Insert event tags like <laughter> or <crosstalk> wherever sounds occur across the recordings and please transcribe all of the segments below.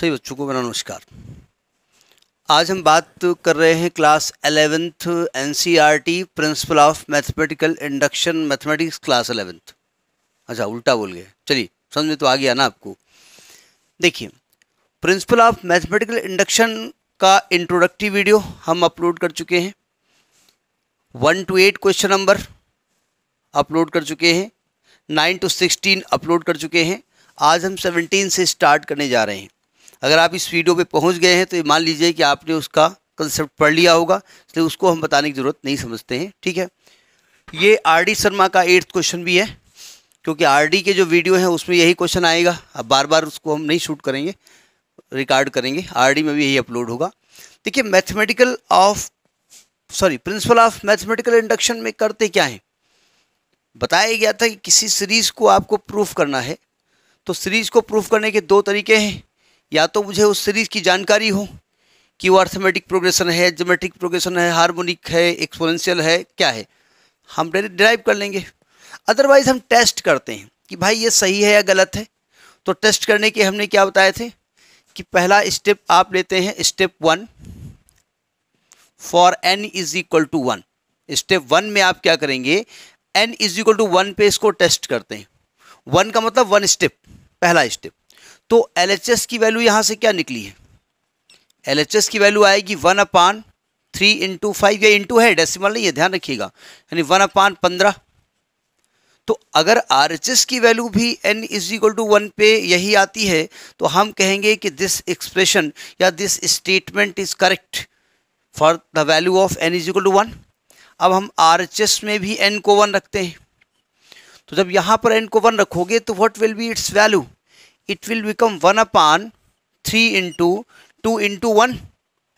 सही बच्चों को मेरा नमस्कार आज हम बात कर रहे हैं class eleventh NCERT principle of mathematical induction mathematics class eleventh अच्छा उल्टा बोल गए चलिए समझ में तो आ गया ना आपको देखिए प्रिंसिपल ऑफ मैथमेटिकल इंडक्शन का इंट्रोडक्टिव वीडियो हम अपलोड कर चुके हैं one two eight question number upload कर चुके हैं नाइन टू सिक्सटीन अपलोड कर चुके हैं आज हम सेवनटीन से स्टार्ट करने जा रहे हैं अगर आप इस वीडियो पे पहुंच गए हैं तो मान लीजिए कि आपने उसका कंसेप्ट पढ़ लिया होगा इसलिए उसको हम बताने की ज़रूरत नहीं समझते हैं ठीक है ये आर डी शर्मा का एट्थ क्वेश्चन भी है क्योंकि आर डी के जो वीडियो हैं उसमें यही क्वेश्चन आएगा अब बार बार उसको हम नहीं शूट करेंगे रिकॉर्ड करेंगे आर डी में भी यही अपलोड होगा देखिए mathematical of sorry principle of mathematical induction में करते क्या है बताया गया था कि किसी सीरीज़ को आपको प्रूफ करना है तो सीरीज़ को प्रूफ करने के दो तरीके हैं या तो मुझे उस सीरीज़ की जानकारी हो कि वो अर्थमेटिक प्रोग्रेशन है जोमेट्रिक प्रोग्रेशन है हार्मोनिक है एक्सपोनेंशियल है क्या है हम डिराइव कर लेंगे अदरवाइज़ हम टेस्ट करते हैं कि भाई ये सही है या गलत है तो टेस्ट करने के हमने क्या बताए थे कि पहला स्टेप आप लेते हैं step one for n is equal to one step one में आप क्या करेंगे n is equal to one पे इसको टेस्ट करते हैं वन का मतलब वन स्टेप पहला स्टेप तो एल की वैल्यू यहाँ से क्या निकली है एल की वैल्यू आएगी one upon three into five या इंटू है डेसिमल नहीं है ध्यान रखिएगा यानी वन अपान पंद्रह तो अगर आर की वैल्यू भी n is equal to one पे यही आती है तो हम कहेंगे कि दिस एक्सप्रेशन या this statement is correct for the value of n is equal to one अब हम आर में भी एन को वन रखते हैं तो जब यहाँ पर एन को वन रखोगे तो what will be its value it will become 1 upon 3 into 2 into 1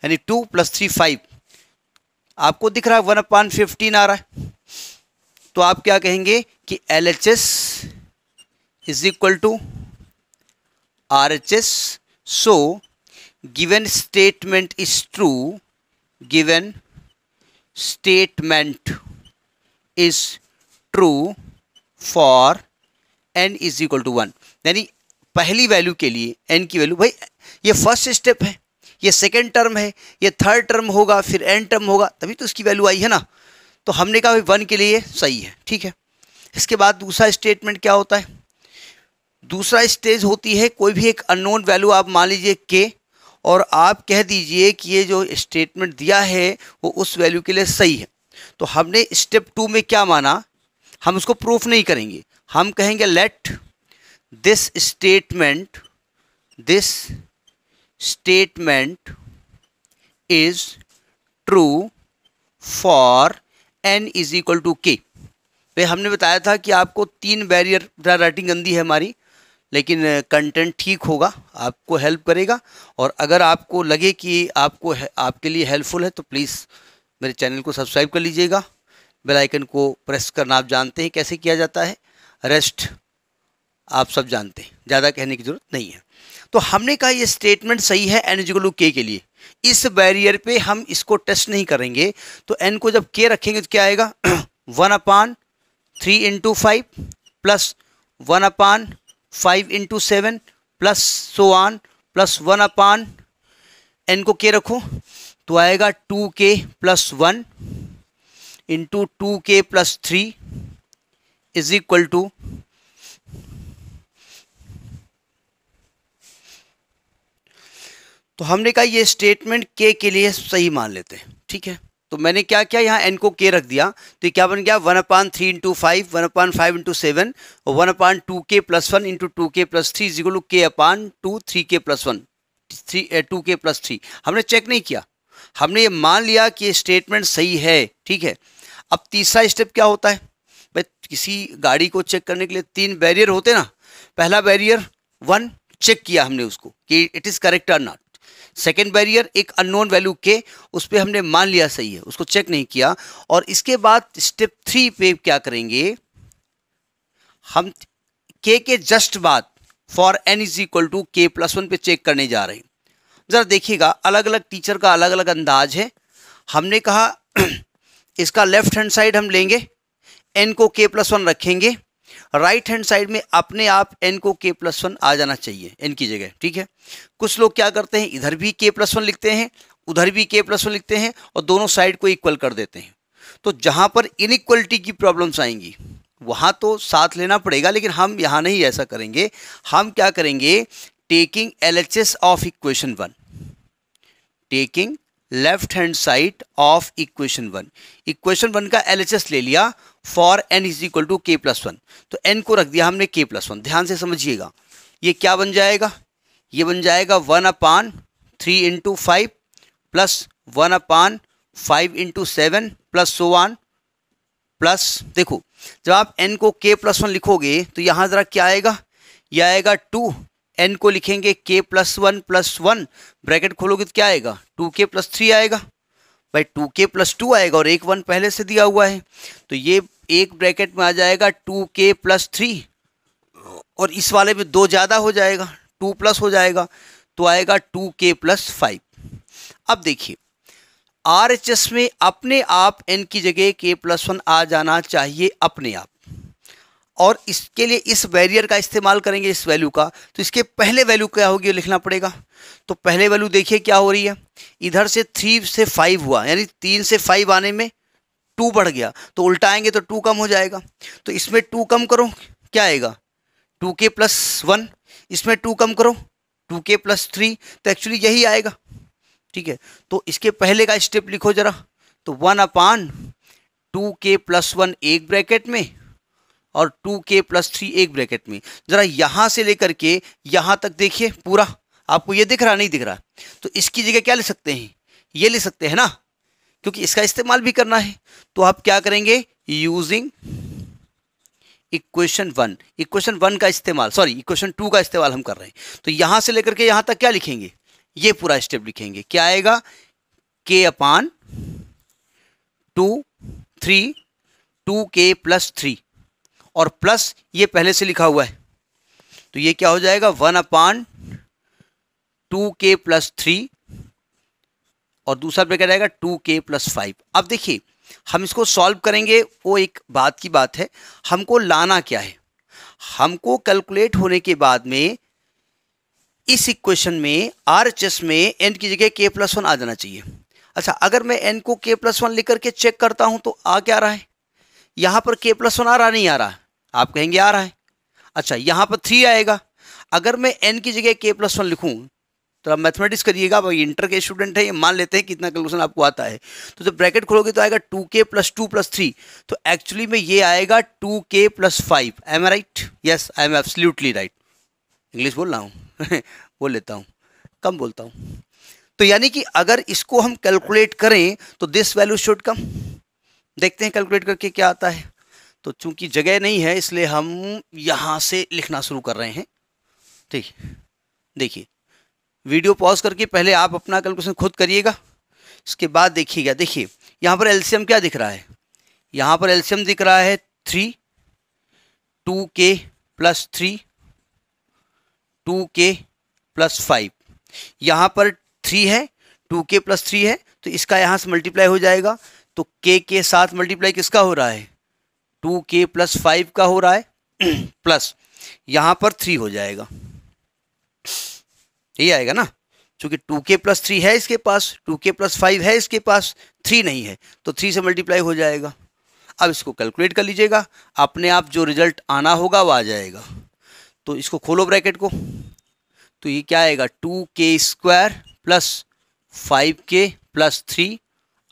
यानी 2 प्लस 3 5 आपको दिख रहा है 1 upon 15 आ रहा है तो आप क्या कहेंगे कि LHS is equal to RHS so given statement is true given statement is true for n is equal to 1 यानी पहली वैल्यू के लिए एन की वैल्यू भाई ये फर्स्ट स्टेप है ये सेकेंड टर्म है ये थर्ड टर्म होगा फिर एन टर्म होगा तभी तो उसकी वैल्यू आई है ना तो हमने कहा भाई वन के लिए सही है ठीक है इसके बाद दूसरा स्टेटमेंट क्या होता है दूसरा स्टेज होती है कोई भी एक अननोन वैल्यू आप मान लीजिए के और आप कह दीजिए कि ये जो स्टेटमेंट दिया है वो उस वैल्यू के लिए सही है तो हमने स्टेप टू में क्या माना हम उसको प्रूफ नहीं करेंगे हम कहेंगे let this statement this statement is true for n is equal to k वे हमने बताया था कि आपको तीन बैरियर राइटिंग गंदी है हमारी लेकिन कंटेंट ठीक होगा आपको हेल्प करेगा और अगर आपको लगे कि आपको आपके लिए हेल्पफुल है तो प्लीज़ मेरे चैनल को सब्सक्राइब कर लीजिएगा बेल आइकन को प्रेस करना आप जानते हैं कैसे किया जाता है रेस्ट आप सब जानते हैं ज़्यादा कहने की ज़रूरत नहीं है तो हमने कहा ये स्टेटमेंट सही है एन इजिकल टू के के लिए इस बैरियर पे हम इसको टेस्ट नहीं करेंगे तो एन को जब के रखेंगे तो क्या आएगा one upon three into five plus one upon five into seven plus so on plus one upon N को के रखो तो आएगा two k plus one into two k plus three is equal to तो हमने कहा ये स्टेटमेंट के के लिए सही मान लेते हैं ठीक है तो मैंने क्या किया यहाँ एन को के रख दिया तो क्या बन गया one upon three into five one upon five into seven और one upon two k plus one into two k plus three zero two k upon two three k plus one three two k plus three हमने check नहीं किया हमने ये मान लिया कि ये स्टेटमेंट सही है ठीक है अब तीसरा स्टेप क्या होता है भाई किसी गाड़ी को चेक करने के लिए तीन बैरियर होते ना पहला बैरियर वन चेक किया हमने उसको कि it is correct or not second barrier एक अननोन वैल्यू के उस पर हमने मान लिया सही है उसको चेक नहीं किया और इसके बाद स्टेप थ्री पे क्या करेंगे हम के के जस्ट बाद for n is equal to k plus one पे चेक करने जा रहे हैं ज़रा देखिएगा अलग अलग टीचर का अलग अलग अंदाज है हमने कहा <clears throat> इसका लेफ्ट हैंड साइड हम लेंगे एन को के प्लस वन रखेंगे राइट हैंड साइड में अपने आप एन को के प्लस वन आ जाना चाहिए एन की जगह ठीक है कुछ लोग क्या करते हैं इधर भी के प्लस वन लिखते हैं उधर भी के प्लस वन लिखते हैं और दोनों साइड को इक्वल कर देते हैं तो जहां पर इक्वलिटी की प्रॉब्लम्स आएंगी वहां तो साथ लेना पड़ेगा लेकिन हम यहां नहीं ऐसा करेंगे हम क्या करेंगे taking L of equation one taking left hand side of equation one equation one का एल ले लिया for n is equal to k plus one तो एन को रख दिया हमने के प्लस वन ध्यान से समझिएगा ये क्या बन जाएगा ये बन जाएगा one upon three into five plus one upon five into seven plus so one plus देखो जब आप एन को के प्लस वन लिखोगे तो यहाँ ज़रा क्या आएगा यह आएगा टू एन को लिखेंगे k plus one plus one bracket खोलोगे तो क्या आएगा टू के प्लस थ्री आएगा भाई टू के प्लस टू आएगा और एक वन पहले से दिया हुआ है तो ये एक ब्रैकेट में आ जाएगा टू के प्लस थ्री और इस वाले में दो ज़्यादा हो जाएगा टू प्लस हो जाएगा तो आएगा टू के प्लस फाइव अब देखिए आर एच एस में अपने आप एन की जगह के प्लस वन आ जाना चाहिए अपने आप और इसके लिए इस बैरियर का इस्तेमाल करेंगे इस वैल्यू का तो इसके पहले वैल्यू क्या होगी लिखना पड़ेगा तो पहले वैल्यू देखिए क्या हो रही है इधर से थ्री से फाइव हुआ यानी तीन से फाइव आने में टू बढ़ गया तो उल्टा आएंगे तो टू कम हो जाएगा तो इसमें टू कम करो क्या आएगा टू के प्लस वन इसमें टू कम करो टू के प्लस थ्री तो एक्चुअली यही आएगा ठीक है तो इसके पहले का स्टेप लिखो जरा तो one upon two k plus one एक ब्रैकेट में और टू के प्लस थ्री एक ब्रैकेट में ज़रा यहां से लेकर के यहां तक देखिए पूरा आपको ये दिख रहा नहीं दिख रहा तो इसकी जगह क्या ले सकते हैं ये ले सकते हैं ना क्योंकि इसका इस्तेमाल भी करना है तो आप क्या करेंगे using equation one equation one का इस्तेमाल सॉरी इक्वेशन टू का इस्तेमाल हम कर रहे हैं तो यहां से लेकर के यहां तक क्या लिखेंगे ये पूरा स्टेप लिखेंगे क्या आएगा k upon two three two k plus three और प्लस ये पहले से लिखा हुआ है तो ये क्या हो जाएगा one upon two k plus three और दूसरा क्या जाएगा टू के प्लस फाइव अब देखिए हम इसको सॉल्व करेंगे वो एक बात की बात है हमको लाना क्या है हमको कैलकुलेट होने के बाद में इस इक्वेशन में आर एच एस में एन की जगह के प्लस वन आ जाना चाहिए अच्छा अगर मैं एन को के प्लस वन लिख करके चेक करता हूं तो आ क्या रहा है यहां पर के प्लस वन आ रहा नहीं आ रहा आप कहेंगे आ रहा है अच्छा यहाँ पर थ्री आएगा अगर मैं एन की जगह के प्लस वन लिखूँ तो आप मैथमेटिक्स करिएगा भाई इंटर के स्टूडेंट है ये मान लेते हैं कि इतना कैलकुलेशन आपको आता है तो जब ब्रैकेट खोलोगे तो आएगा two k plus two plus three तो एक्चुअली में ये आएगा two k plus five I am right yes I am absolutely right English बोल रहा हूँ <laughs> बोल लेता हूँ कम बोलता हूँ तो यानी कि अगर इसको हम कैलकुलेट करें तो दिस वैल्यू शुड कम देखते हैं कैलकुलेट करके क्या आता है तो चूंकि जगह नहीं है इसलिए हम यहाँ से लिखना शुरू कर रहे हैं ठीक देखिए वीडियो पॉज करके पहले आप अपना कैलकुलेशन खुद करिएगा इसके बाद देखिएगा देखिए यहाँ पर एल्शियम क्या दिख रहा है यहाँ पर एल्शियम दिख रहा है three two k plus three two k plus five यहाँ पर थ्री है टू के प्लस थ्री है तो इसका यहाँ से मल्टीप्लाई हो जाएगा तो के के साथ मल्टीप्लाई किसका हो रहा है टू के प्लस फाइव का हो रहा है प्लस यहाँ पर थ्री हो जाएगा ये आएगा ना चूँकि टू के प्लस थ्री है इसके पास टू के प्लस फाइव है इसके पास थ्री नहीं है तो थ्री से मल्टीप्लाई हो जाएगा अब इसको कैलकुलेट कर लीजिएगा अपने आप जो रिजल्ट आना होगा वो आ जाएगा तो इसको खोलो ब्रैकेट को तो ये क्या आएगा two k square plus five k plus three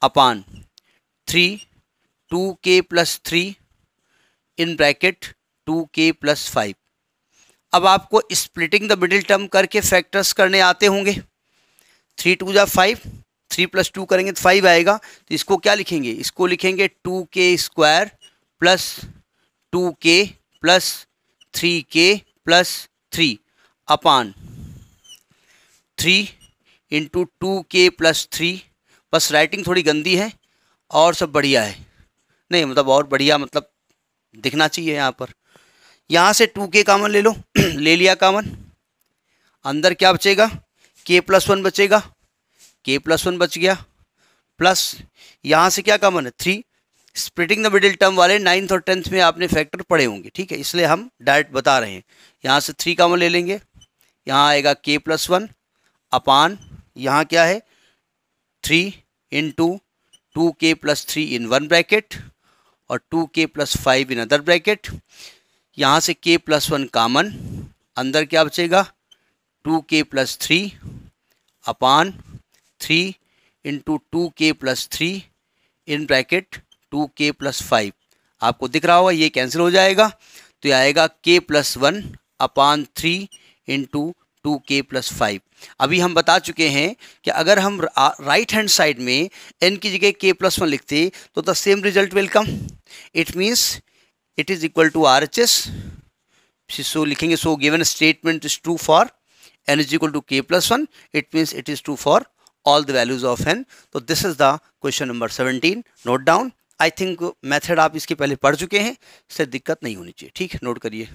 upon three two k plus three in bracket two k plus five अब आपको स्प्लिटिंग द मिडिल टर्म करके फैक्टर्स करने आते होंगे थ्री टू या फाइव थ्री प्लस टू करेंगे तो five आएगा तो इसको क्या लिखेंगे इसको लिखेंगे two k square plus two k plus three k plus three upon three into two k plus three बस राइटिंग थोड़ी गंदी है और सब बढ़िया है नहीं मतलब और बढ़िया मतलब दिखना चाहिए यहाँ पर यहाँ से टू के कामन ले लो <clears throat> ले लिया कामन अंदर क्या बचेगा के प्लस वन बचेगा के प्लस वन बच गया प्लस यहाँ से क्या कामन है three splitting the middle term वाले नाइन्थ और टेंथ में आपने फैक्टर पढ़े होंगे ठीक है इसलिए हम डायरेक्ट बता रहे हैं यहाँ से थ्री कामन ले लेंगे यहाँ आएगा के प्लस वन अपान यहाँ क्या है three in two two k plus three in one bracket और two k plus five in other bracket यहाँ से के प्लस वन कामन अंदर क्या बचेगा two k plus three upon three into two k plus three in bracket two k plus five आपको दिख रहा होगा ये कैंसिल हो जाएगा तो ये आएगा k plus one upon three into two k plus five अभी हम बता चुके हैं कि अगर हम राइट हैंड साइड में एन की जगह के प्लस वन लिखते तो the same result welcome it means it is equal to R H S so लिखेंगे so given statement is true for n is equal to k plus one it means it is true for all the values of n तो this is the question number seventeen note down I think method आप इसके पहले पढ़ चुके हैं इससे दिक्कत नहीं होनी चाहिए ठीक है नोट करिए